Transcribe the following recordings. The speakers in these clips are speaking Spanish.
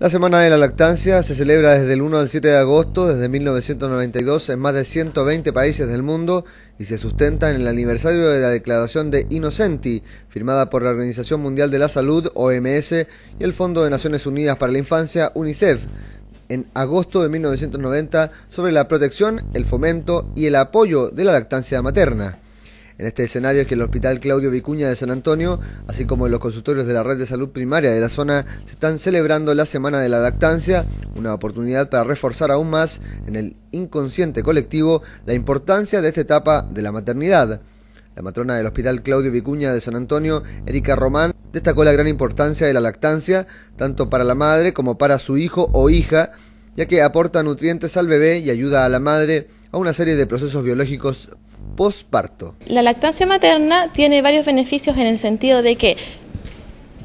La Semana de la Lactancia se celebra desde el 1 al 7 de agosto desde 1992 en más de 120 países del mundo y se sustenta en el aniversario de la Declaración de Innocenti, firmada por la Organización Mundial de la Salud, OMS, y el Fondo de Naciones Unidas para la Infancia, UNICEF, en agosto de 1990 sobre la protección, el fomento y el apoyo de la lactancia materna. En este escenario es que el Hospital Claudio Vicuña de San Antonio, así como los consultorios de la Red de Salud Primaria de la zona, se están celebrando la Semana de la Lactancia, una oportunidad para reforzar aún más en el inconsciente colectivo la importancia de esta etapa de la maternidad. La matrona del Hospital Claudio Vicuña de San Antonio, Erika Román, destacó la gran importancia de la lactancia, tanto para la madre como para su hijo o hija, ya que aporta nutrientes al bebé y ayuda a la madre a una serie de procesos biológicos postparto. La lactancia materna tiene varios beneficios en el sentido de que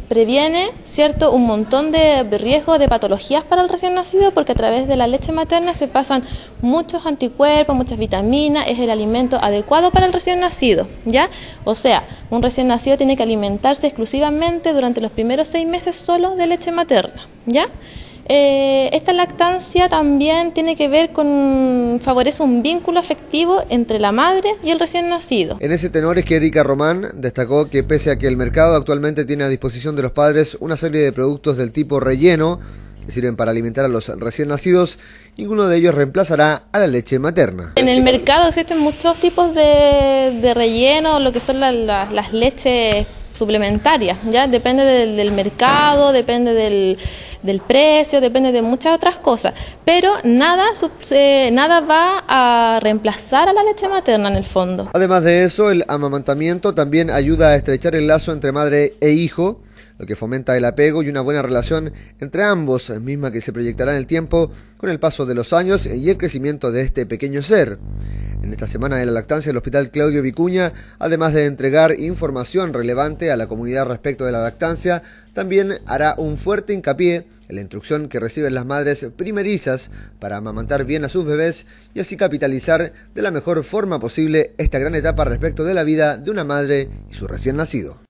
previene cierto un montón de riesgos de patologías para el recién nacido porque a través de la leche materna se pasan muchos anticuerpos, muchas vitaminas, es el alimento adecuado para el recién nacido, ¿ya? O sea, un recién nacido tiene que alimentarse exclusivamente durante los primeros seis meses solo de leche materna, ¿ya? Eh, esta lactancia también tiene que ver con, favorece un vínculo afectivo entre la madre y el recién nacido. En ese tenor es que Erika Román destacó que pese a que el mercado actualmente tiene a disposición de los padres una serie de productos del tipo relleno, que sirven para alimentar a los recién nacidos, ninguno de ellos reemplazará a la leche materna. En el mercado existen muchos tipos de, de relleno, lo que son las leches suplementarias, ya depende del mercado, depende del del precio, depende de muchas otras cosas, pero nada, eh, nada va a reemplazar a la leche materna en el fondo. Además de eso, el amamantamiento también ayuda a estrechar el lazo entre madre e hijo, lo que fomenta el apego y una buena relación entre ambos, misma que se proyectará en el tiempo con el paso de los años y el crecimiento de este pequeño ser. En esta semana de la lactancia, el Hospital Claudio Vicuña, además de entregar información relevante a la comunidad respecto de la lactancia, también hará un fuerte hincapié en la instrucción que reciben las madres primerizas para amamantar bien a sus bebés y así capitalizar de la mejor forma posible esta gran etapa respecto de la vida de una madre y su recién nacido.